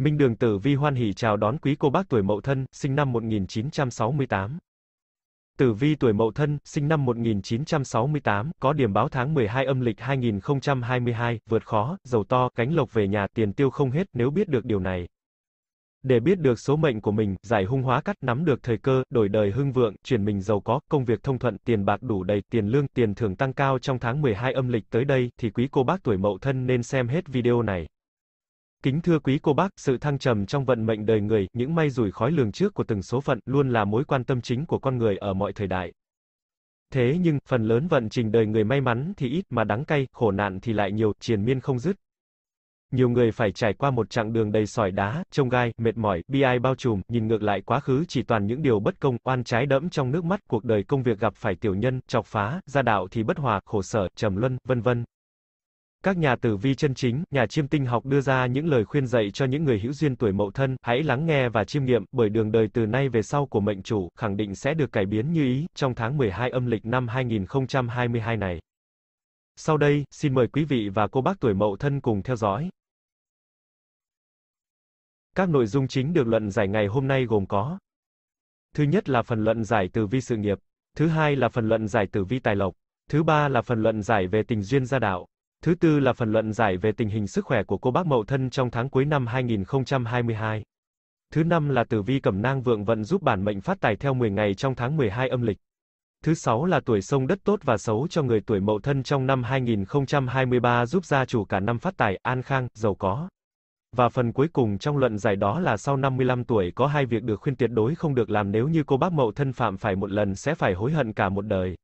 Minh Đường Tử Vi hoan hỉ chào đón quý cô bác tuổi Mậu Thân, sinh năm 1968. Tử Vi tuổi Mậu Thân, sinh năm 1968, có điểm báo tháng 12 âm lịch 2022, vượt khó, giàu to, cánh lộc về nhà, tiền tiêu không hết nếu biết được điều này. Để biết được số mệnh của mình, giải hung hóa cắt nắm được thời cơ, đổi đời hưng vượng, chuyển mình giàu có, công việc thông thuận, tiền bạc đủ đầy, tiền lương, tiền thưởng tăng cao trong tháng 12 âm lịch tới đây, thì quý cô bác tuổi Mậu Thân nên xem hết video này. Kính thưa quý cô bác, sự thăng trầm trong vận mệnh đời người, những may rủi khói lường trước của từng số phận luôn là mối quan tâm chính của con người ở mọi thời đại. Thế nhưng, phần lớn vận trình đời người may mắn thì ít mà đắng cay, khổ nạn thì lại nhiều, triền miên không dứt. Nhiều người phải trải qua một chặng đường đầy sỏi đá, trông gai, mệt mỏi, bi ai bao trùm, nhìn ngược lại quá khứ chỉ toàn những điều bất công, oan trái đẫm trong nước mắt, cuộc đời công việc gặp phải tiểu nhân, chọc phá, gia đạo thì bất hòa, khổ sở, trầm luân, vân vân. Các nhà tử vi chân chính, nhà chiêm tinh học đưa ra những lời khuyên dạy cho những người hữu duyên tuổi Mậu Thân, hãy lắng nghe và chiêm nghiệm, bởi đường đời từ nay về sau của mệnh chủ khẳng định sẽ được cải biến như ý trong tháng 12 âm lịch năm 2022 này. Sau đây, xin mời quý vị và cô bác tuổi Mậu Thân cùng theo dõi. Các nội dung chính được luận giải ngày hôm nay gồm có: Thứ nhất là phần luận giải tử vi sự nghiệp, thứ hai là phần luận giải tử vi tài lộc, thứ ba là phần luận giải về tình duyên gia đạo, Thứ tư là phần luận giải về tình hình sức khỏe của cô bác Mậu Thân trong tháng cuối năm 2022. Thứ năm là tử vi cẩm nang vượng vận giúp bản mệnh phát tài theo 10 ngày trong tháng 12 âm lịch. Thứ sáu là tuổi sông đất tốt và xấu cho người tuổi Mậu Thân trong năm 2023 giúp gia chủ cả năm phát tài, an khang, giàu có. Và phần cuối cùng trong luận giải đó là sau 55 tuổi có hai việc được khuyên tuyệt đối không được làm nếu như cô bác Mậu Thân phạm phải một lần sẽ phải hối hận cả một đời.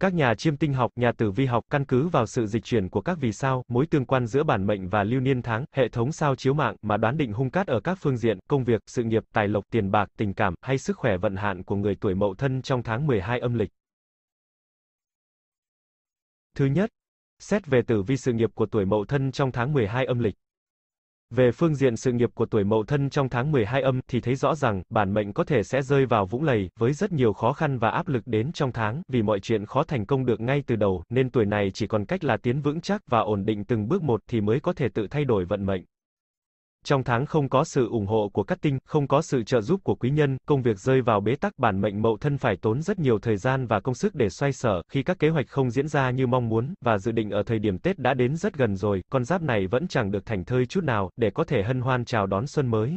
Các nhà chiêm tinh học, nhà tử vi học căn cứ vào sự dịch chuyển của các vì sao, mối tương quan giữa bản mệnh và lưu niên tháng, hệ thống sao chiếu mạng mà đoán định hung cát ở các phương diện công việc, sự nghiệp, tài lộc, tiền bạc, tình cảm hay sức khỏe vận hạn của người tuổi Mậu Thân trong tháng 12 âm lịch. Thứ nhất, xét về tử vi sự nghiệp của tuổi Mậu Thân trong tháng 12 âm lịch. Về phương diện sự nghiệp của tuổi mậu thân trong tháng 12 âm thì thấy rõ rằng, bản mệnh có thể sẽ rơi vào vũng lầy, với rất nhiều khó khăn và áp lực đến trong tháng, vì mọi chuyện khó thành công được ngay từ đầu, nên tuổi này chỉ còn cách là tiến vững chắc và ổn định từng bước một thì mới có thể tự thay đổi vận mệnh trong tháng không có sự ủng hộ của các tinh, không có sự trợ giúp của quý nhân, công việc rơi vào bế tắc bản mệnh mậu thân phải tốn rất nhiều thời gian và công sức để xoay sở, khi các kế hoạch không diễn ra như mong muốn, và dự định ở thời điểm Tết đã đến rất gần rồi, con giáp này vẫn chẳng được thành thơi chút nào, để có thể hân hoan chào đón xuân mới.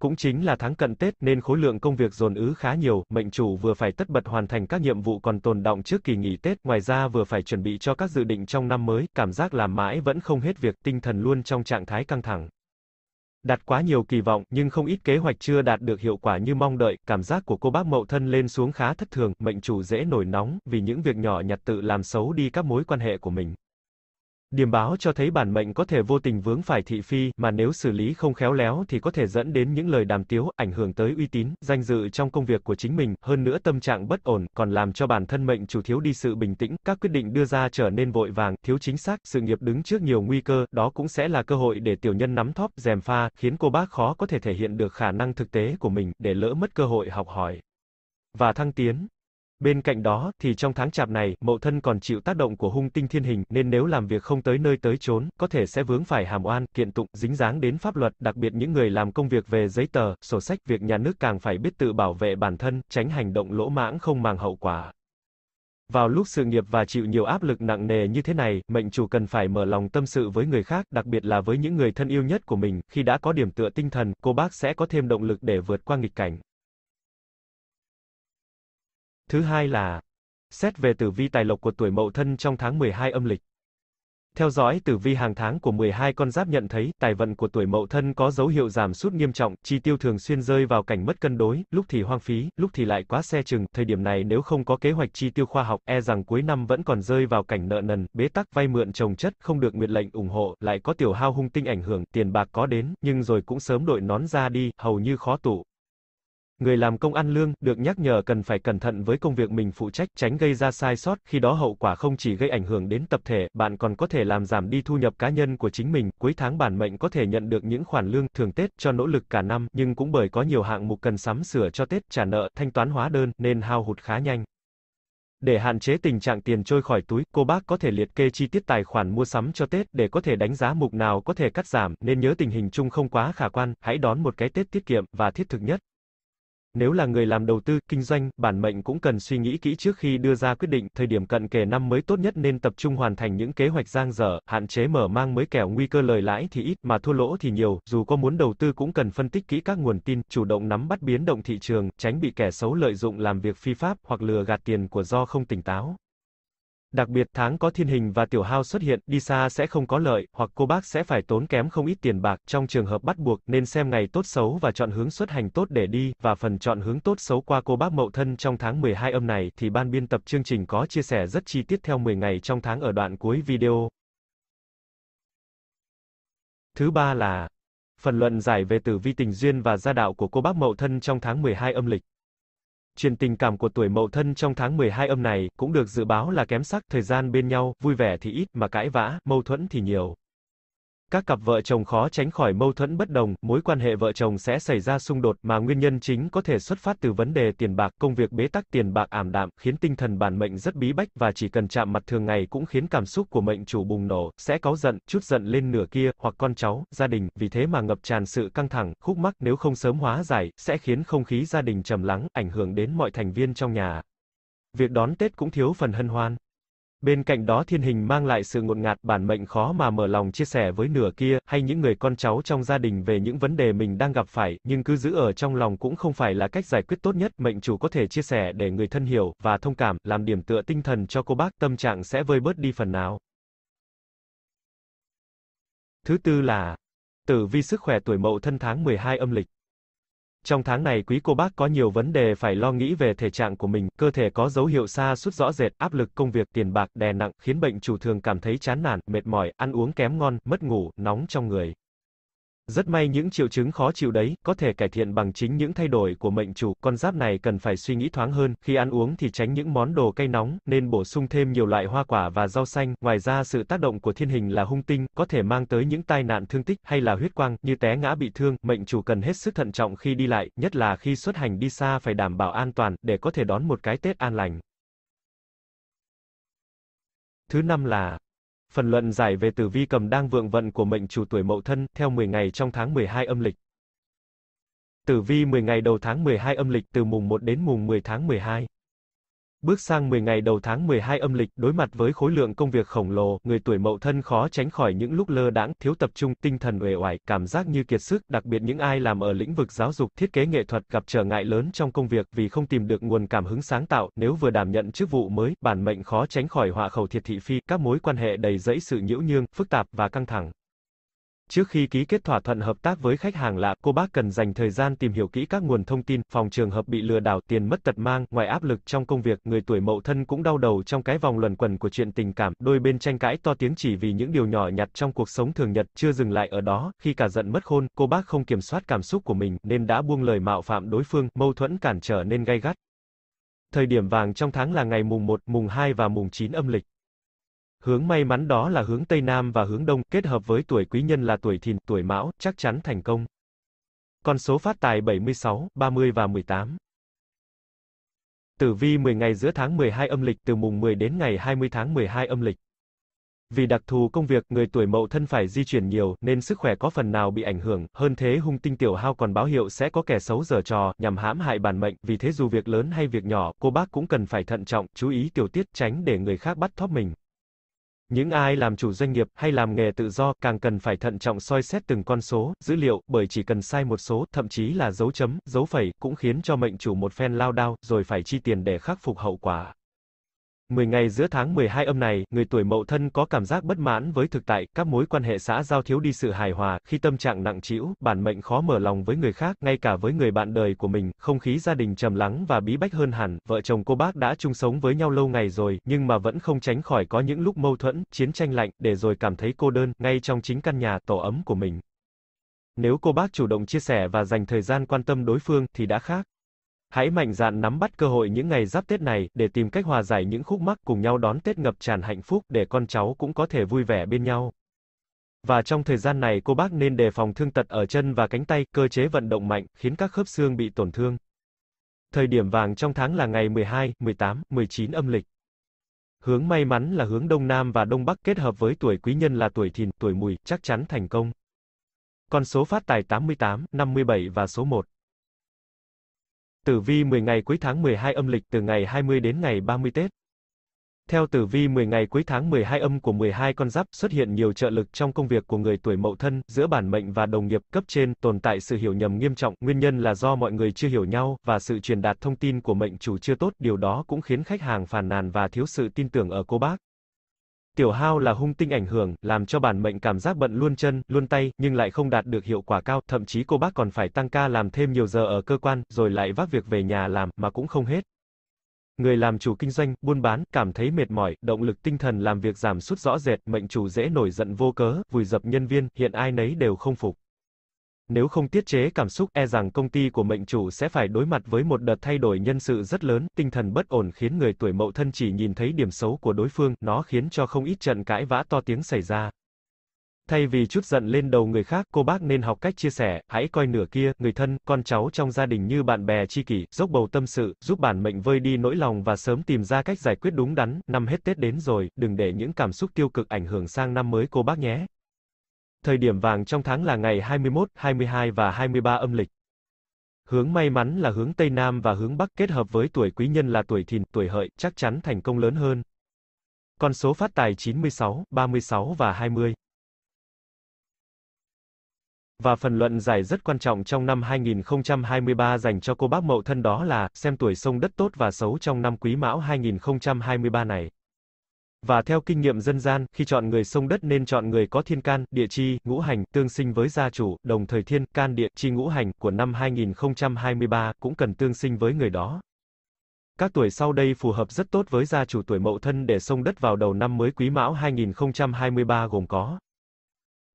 Cũng chính là tháng cận Tết nên khối lượng công việc dồn ứ khá nhiều, mệnh chủ vừa phải tất bật hoàn thành các nhiệm vụ còn tồn động trước kỳ nghỉ Tết, ngoài ra vừa phải chuẩn bị cho các dự định trong năm mới, cảm giác làm mãi vẫn không hết việc, tinh thần luôn trong trạng thái căng thẳng. Đặt quá nhiều kỳ vọng, nhưng không ít kế hoạch chưa đạt được hiệu quả như mong đợi, cảm giác của cô bác mậu thân lên xuống khá thất thường, mệnh chủ dễ nổi nóng, vì những việc nhỏ nhặt tự làm xấu đi các mối quan hệ của mình. Điểm báo cho thấy bản mệnh có thể vô tình vướng phải thị phi, mà nếu xử lý không khéo léo thì có thể dẫn đến những lời đàm tiếu, ảnh hưởng tới uy tín, danh dự trong công việc của chính mình, hơn nữa tâm trạng bất ổn, còn làm cho bản thân mệnh chủ thiếu đi sự bình tĩnh, các quyết định đưa ra trở nên vội vàng, thiếu chính xác, sự nghiệp đứng trước nhiều nguy cơ, đó cũng sẽ là cơ hội để tiểu nhân nắm thóp, dèm pha, khiến cô bác khó có thể thể hiện được khả năng thực tế của mình, để lỡ mất cơ hội học hỏi và thăng tiến. Bên cạnh đó, thì trong tháng chạp này, mậu thân còn chịu tác động của hung tinh thiên hình, nên nếu làm việc không tới nơi tới chốn, có thể sẽ vướng phải hàm oan, kiện tụng, dính dáng đến pháp luật, đặc biệt những người làm công việc về giấy tờ, sổ sách, việc nhà nước càng phải biết tự bảo vệ bản thân, tránh hành động lỗ mãng không mang hậu quả. Vào lúc sự nghiệp và chịu nhiều áp lực nặng nề như thế này, mệnh chủ cần phải mở lòng tâm sự với người khác, đặc biệt là với những người thân yêu nhất của mình, khi đã có điểm tựa tinh thần, cô bác sẽ có thêm động lực để vượt qua nghịch cảnh. Thứ hai là xét về tử vi tài lộc của tuổi Mậu Thân trong tháng 12 âm lịch. Theo dõi tử vi hàng tháng của 12 con giáp nhận thấy, tài vận của tuổi Mậu Thân có dấu hiệu giảm sút nghiêm trọng, chi tiêu thường xuyên rơi vào cảnh mất cân đối, lúc thì hoang phí, lúc thì lại quá xe chừng, thời điểm này nếu không có kế hoạch chi tiêu khoa học, e rằng cuối năm vẫn còn rơi vào cảnh nợ nần, bế tắc vay mượn trồng chất, không được nguyện lệnh ủng hộ, lại có tiểu hao hung tinh ảnh hưởng, tiền bạc có đến, nhưng rồi cũng sớm đội nón ra đi, hầu như khó tụ. Người làm công ăn lương, được nhắc nhở cần phải cẩn thận với công việc mình phụ trách, tránh gây ra sai sót, khi đó hậu quả không chỉ gây ảnh hưởng đến tập thể, bạn còn có thể làm giảm đi thu nhập cá nhân của chính mình. Cuối tháng bản mệnh có thể nhận được những khoản lương, thưởng Tết, cho nỗ lực cả năm, nhưng cũng bởi có nhiều hạng mục cần sắm sửa cho Tết, trả nợ, thanh toán hóa đơn, nên hao hụt khá nhanh. Để hạn chế tình trạng tiền trôi khỏi túi, cô bác có thể liệt kê chi tiết tài khoản mua sắm cho Tết để có thể đánh giá mục nào có thể cắt giảm, nên nhớ tình hình chung không quá khả quan, hãy đón một cái Tết tiết kiệm và thiết thực nhất. Nếu là người làm đầu tư, kinh doanh, bản mệnh cũng cần suy nghĩ kỹ trước khi đưa ra quyết định, thời điểm cận kề năm mới tốt nhất nên tập trung hoàn thành những kế hoạch giang dở, hạn chế mở mang mới kẻo nguy cơ lời lãi thì ít mà thua lỗ thì nhiều, dù có muốn đầu tư cũng cần phân tích kỹ các nguồn tin, chủ động nắm bắt biến động thị trường, tránh bị kẻ xấu lợi dụng làm việc phi pháp hoặc lừa gạt tiền của do không tỉnh táo. Đặc biệt tháng có thiên hình và tiểu hao xuất hiện, đi xa sẽ không có lợi, hoặc cô bác sẽ phải tốn kém không ít tiền bạc, trong trường hợp bắt buộc, nên xem ngày tốt xấu và chọn hướng xuất hành tốt để đi, và phần chọn hướng tốt xấu qua cô bác mậu thân trong tháng 12 âm này, thì ban biên tập chương trình có chia sẻ rất chi tiết theo 10 ngày trong tháng ở đoạn cuối video. Thứ ba là phần luận giải về tử vi tình duyên và gia đạo của cô bác mậu thân trong tháng 12 âm lịch. Chuyện tình cảm của tuổi mậu thân trong tháng 12 âm này, cũng được dự báo là kém sắc, thời gian bên nhau, vui vẻ thì ít, mà cãi vã, mâu thuẫn thì nhiều các cặp vợ chồng khó tránh khỏi mâu thuẫn bất đồng, mối quan hệ vợ chồng sẽ xảy ra xung đột mà nguyên nhân chính có thể xuất phát từ vấn đề tiền bạc, công việc bế tắc tiền bạc ảm đạm, khiến tinh thần bản mệnh rất bí bách và chỉ cần chạm mặt thường ngày cũng khiến cảm xúc của mệnh chủ bùng nổ, sẽ cáu giận, chút giận lên nửa kia hoặc con cháu, gia đình, vì thế mà ngập tràn sự căng thẳng, khúc mắc nếu không sớm hóa giải sẽ khiến không khí gia đình trầm lắng, ảnh hưởng đến mọi thành viên trong nhà. Việc đón Tết cũng thiếu phần hân hoan. Bên cạnh đó thiên hình mang lại sự ngột ngạt bản mệnh khó mà mở lòng chia sẻ với nửa kia, hay những người con cháu trong gia đình về những vấn đề mình đang gặp phải, nhưng cứ giữ ở trong lòng cũng không phải là cách giải quyết tốt nhất, mệnh chủ có thể chia sẻ để người thân hiểu, và thông cảm, làm điểm tựa tinh thần cho cô bác, tâm trạng sẽ vơi bớt đi phần nào. Thứ tư là Tử vi sức khỏe tuổi mậu thân tháng 12 âm lịch. Trong tháng này quý cô bác có nhiều vấn đề phải lo nghĩ về thể trạng của mình, cơ thể có dấu hiệu xa sút rõ rệt, áp lực công việc, tiền bạc đè nặng khiến bệnh chủ thường cảm thấy chán nản, mệt mỏi, ăn uống kém ngon, mất ngủ, nóng trong người. Rất may những triệu chứng khó chịu đấy, có thể cải thiện bằng chính những thay đổi của mệnh chủ, con giáp này cần phải suy nghĩ thoáng hơn, khi ăn uống thì tránh những món đồ cay nóng, nên bổ sung thêm nhiều loại hoa quả và rau xanh, ngoài ra sự tác động của thiên hình là hung tinh, có thể mang tới những tai nạn thương tích, hay là huyết quang, như té ngã bị thương, mệnh chủ cần hết sức thận trọng khi đi lại, nhất là khi xuất hành đi xa phải đảm bảo an toàn, để có thể đón một cái Tết an lành. Thứ năm là Phần luận giải về tử vi cầm đang vượng vận của mệnh chủ tuổi mậu thân, theo 10 ngày trong tháng 12 âm lịch. Tử vi 10 ngày đầu tháng 12 âm lịch từ mùng 1 đến mùng 10 tháng 12. Bước sang 10 ngày đầu tháng 12 âm lịch, đối mặt với khối lượng công việc khổng lồ, người tuổi mậu thân khó tránh khỏi những lúc lơ đãng, thiếu tập trung, tinh thần uể oải, cảm giác như kiệt sức, đặc biệt những ai làm ở lĩnh vực giáo dục, thiết kế nghệ thuật gặp trở ngại lớn trong công việc vì không tìm được nguồn cảm hứng sáng tạo, nếu vừa đảm nhận chức vụ mới, bản mệnh khó tránh khỏi họa khẩu thiệt thị phi, các mối quan hệ đầy rẫy sự nhiễu nhương, phức tạp và căng thẳng. Trước khi ký kết thỏa thuận hợp tác với khách hàng lạ, cô bác cần dành thời gian tìm hiểu kỹ các nguồn thông tin, phòng trường hợp bị lừa đảo, tiền mất tật mang, ngoài áp lực trong công việc, người tuổi mậu thân cũng đau đầu trong cái vòng luẩn quẩn của chuyện tình cảm, đôi bên tranh cãi to tiếng chỉ vì những điều nhỏ nhặt trong cuộc sống thường nhật, chưa dừng lại ở đó, khi cả giận mất khôn, cô bác không kiểm soát cảm xúc của mình, nên đã buông lời mạo phạm đối phương, mâu thuẫn cản trở nên gay gắt. Thời điểm vàng trong tháng là ngày mùng 1, mùng 2 và mùng 9 âm lịch. Hướng may mắn đó là hướng Tây Nam và hướng Đông, kết hợp với tuổi quý nhân là tuổi thìn, tuổi mão, chắc chắn thành công. Con số phát tài 76, 30 và 18. Tử vi 10 ngày giữa tháng 12 âm lịch từ mùng 10 đến ngày 20 tháng 12 âm lịch. Vì đặc thù công việc, người tuổi mậu thân phải di chuyển nhiều, nên sức khỏe có phần nào bị ảnh hưởng, hơn thế hung tinh tiểu hao còn báo hiệu sẽ có kẻ xấu giở trò, nhằm hãm hại bản mệnh, vì thế dù việc lớn hay việc nhỏ, cô bác cũng cần phải thận trọng, chú ý tiểu tiết, tránh để người khác bắt thóp mình. Những ai làm chủ doanh nghiệp hay làm nghề tự do càng cần phải thận trọng soi xét từng con số, dữ liệu, bởi chỉ cần sai một số, thậm chí là dấu chấm, dấu phẩy, cũng khiến cho mệnh chủ một phen lao đao, rồi phải chi tiền để khắc phục hậu quả. 10 ngày giữa tháng 12 âm này, người tuổi mậu thân có cảm giác bất mãn với thực tại, các mối quan hệ xã giao thiếu đi sự hài hòa, khi tâm trạng nặng trĩu, bản mệnh khó mở lòng với người khác, ngay cả với người bạn đời của mình, không khí gia đình trầm lắng và bí bách hơn hẳn, vợ chồng cô bác đã chung sống với nhau lâu ngày rồi, nhưng mà vẫn không tránh khỏi có những lúc mâu thuẫn, chiến tranh lạnh, để rồi cảm thấy cô đơn, ngay trong chính căn nhà, tổ ấm của mình. Nếu cô bác chủ động chia sẻ và dành thời gian quan tâm đối phương, thì đã khác hãy mạnh dạn nắm bắt cơ hội những ngày giáp Tết này để tìm cách hòa giải những khúc mắc cùng nhau đón Tết ngập tràn hạnh phúc để con cháu cũng có thể vui vẻ bên nhau. Và trong thời gian này cô bác nên đề phòng thương tật ở chân và cánh tay, cơ chế vận động mạnh khiến các khớp xương bị tổn thương. Thời điểm vàng trong tháng là ngày 12, 18, 19 âm lịch. Hướng may mắn là hướng Đông Nam và Đông Bắc kết hợp với tuổi quý nhân là tuổi thìn, tuổi mùi, chắc chắn thành công. Con số phát tài 88, 57 và số 1. Tử vi 10 ngày cuối tháng 12 âm lịch từ ngày 20 đến ngày 30 Tết. Theo tử vi 10 ngày cuối tháng 12 âm của 12 con giáp, xuất hiện nhiều trợ lực trong công việc của người tuổi Mậu Thân, giữa bản mệnh và đồng nghiệp cấp trên, tồn tại sự hiểu nhầm nghiêm trọng, nguyên nhân là do mọi người chưa hiểu nhau và sự truyền đạt thông tin của mệnh chủ chưa tốt, điều đó cũng khiến khách hàng phàn nàn và thiếu sự tin tưởng ở cô bác. Tiểu hao là hung tinh ảnh hưởng, làm cho bản mệnh cảm giác bận luôn chân, luôn tay, nhưng lại không đạt được hiệu quả cao, thậm chí cô bác còn phải tăng ca làm thêm nhiều giờ ở cơ quan, rồi lại vác việc về nhà làm, mà cũng không hết. Người làm chủ kinh doanh, buôn bán, cảm thấy mệt mỏi, động lực tinh thần làm việc giảm sút rõ rệt, mệnh chủ dễ nổi giận vô cớ, vùi dập nhân viên, hiện ai nấy đều không phục. Nếu không tiết chế cảm xúc e rằng công ty của mệnh chủ sẽ phải đối mặt với một đợt thay đổi nhân sự rất lớn, tinh thần bất ổn khiến người tuổi mậu thân chỉ nhìn thấy điểm xấu của đối phương, nó khiến cho không ít trận cãi vã to tiếng xảy ra. Thay vì chút giận lên đầu người khác, cô bác nên học cách chia sẻ, hãy coi nửa kia, người thân, con cháu trong gia đình như bạn bè tri kỷ, dốc bầu tâm sự, giúp bản mệnh vơi đi nỗi lòng và sớm tìm ra cách giải quyết đúng đắn, năm hết Tết đến rồi, đừng để những cảm xúc tiêu cực ảnh hưởng sang năm mới cô bác nhé thời điểm vàng trong tháng là ngày 21, 22 và 23 âm lịch. Hướng may mắn là hướng Tây Nam và hướng Bắc kết hợp với tuổi quý nhân là tuổi thìn, tuổi hợi, chắc chắn thành công lớn hơn. Con số phát tài 96, 36 và 20. Và phần luận giải rất quan trọng trong năm 2023 dành cho cô bác mậu thân đó là, xem tuổi sông đất tốt và xấu trong năm quý mão 2023 này. Và theo kinh nghiệm dân gian, khi chọn người sông đất nên chọn người có thiên can, địa chi, ngũ hành, tương sinh với gia chủ, đồng thời thiên, can địa, chi ngũ hành của năm 2023 cũng cần tương sinh với người đó. Các tuổi sau đây phù hợp rất tốt với gia chủ tuổi mậu thân để sông đất vào đầu năm mới quý mão 2023 gồm có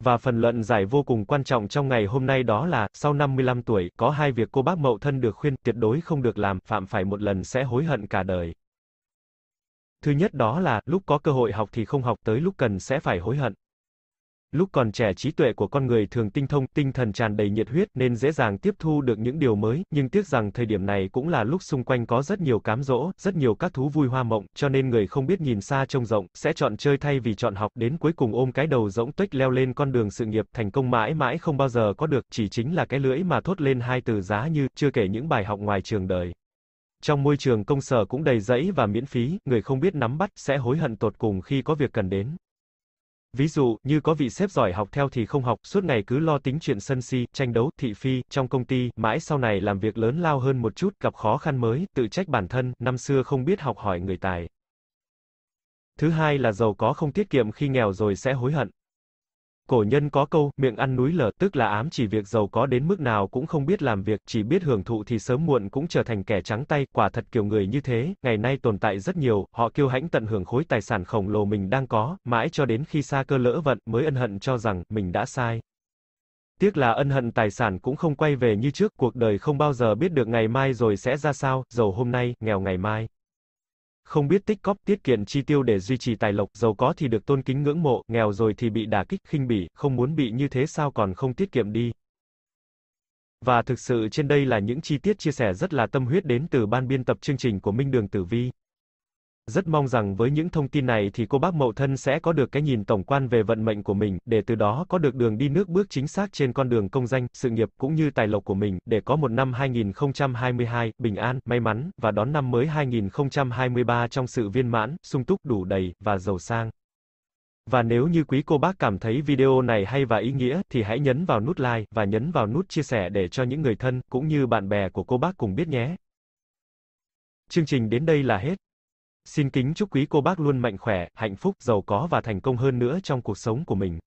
Và phần luận giải vô cùng quan trọng trong ngày hôm nay đó là, sau 55 tuổi, có hai việc cô bác mậu thân được khuyên, tuyệt đối không được làm, phạm phải một lần sẽ hối hận cả đời. Thứ nhất đó là, lúc có cơ hội học thì không học, tới lúc cần sẽ phải hối hận. Lúc còn trẻ trí tuệ của con người thường tinh thông, tinh thần tràn đầy nhiệt huyết nên dễ dàng tiếp thu được những điều mới, nhưng tiếc rằng thời điểm này cũng là lúc xung quanh có rất nhiều cám dỗ, rất nhiều các thú vui hoa mộng, cho nên người không biết nhìn xa trông rộng, sẽ chọn chơi thay vì chọn học, đến cuối cùng ôm cái đầu rỗng tuếch leo lên con đường sự nghiệp, thành công mãi mãi không bao giờ có được, chỉ chính là cái lưỡi mà thốt lên hai từ giá như, chưa kể những bài học ngoài trường đời. Trong môi trường công sở cũng đầy rẫy và miễn phí, người không biết nắm bắt sẽ hối hận tột cùng khi có việc cần đến. Ví dụ, như có vị sếp giỏi học theo thì không học, suốt ngày cứ lo tính chuyện sân si, tranh đấu, thị phi, trong công ty, mãi sau này làm việc lớn lao hơn một chút, gặp khó khăn mới, tự trách bản thân, năm xưa không biết học hỏi người tài. Thứ hai là giàu có không tiết kiệm khi nghèo rồi sẽ hối hận. Cổ nhân có câu, miệng ăn núi lở, tức là ám chỉ việc giàu có đến mức nào cũng không biết làm việc, chỉ biết hưởng thụ thì sớm muộn cũng trở thành kẻ trắng tay, quả thật kiểu người như thế, ngày nay tồn tại rất nhiều, họ kiêu hãnh tận hưởng khối tài sản khổng lồ mình đang có, mãi cho đến khi xa cơ lỡ vận mới ân hận cho rằng, mình đã sai. Tiếc là ân hận tài sản cũng không quay về như trước, cuộc đời không bao giờ biết được ngày mai rồi sẽ ra sao, giàu hôm nay, nghèo ngày mai không biết tích cóp tiết kiệm chi tiêu để duy trì tài lộc, giàu có thì được tôn kính ngưỡng mộ, nghèo rồi thì bị đả kích, khinh bỉ, không muốn bị như thế sao còn không tiết kiệm đi. Và thực sự trên đây là những chi tiết chia sẻ rất là tâm huyết đến từ ban biên tập chương trình của Minh Đường Tử Vi. Rất mong rằng với những thông tin này thì cô bác mậu thân sẽ có được cái nhìn tổng quan về vận mệnh của mình, để từ đó có được đường đi nước bước chính xác trên con đường công danh, sự nghiệp cũng như tài lộc của mình, để có một năm 2022 bình an, may mắn và đón năm mới 2023 trong sự viên mãn, sung túc, đủ đầy và giàu sang. Và nếu như quý cô bác cảm thấy video này hay và ý nghĩa, thì hãy nhấn vào nút like và nhấn vào nút chia sẻ để cho những người thân cũng như bạn bè của cô bác cùng biết nhé. Chương trình đến đây là hết. Xin kính chúc quý cô bác luôn mạnh khỏe, hạnh phúc, giàu có và thành công hơn nữa trong cuộc sống của mình.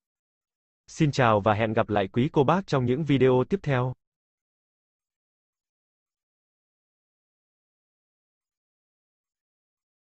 Xin chào và hẹn gặp lại quý cô bác trong những video tiếp theo.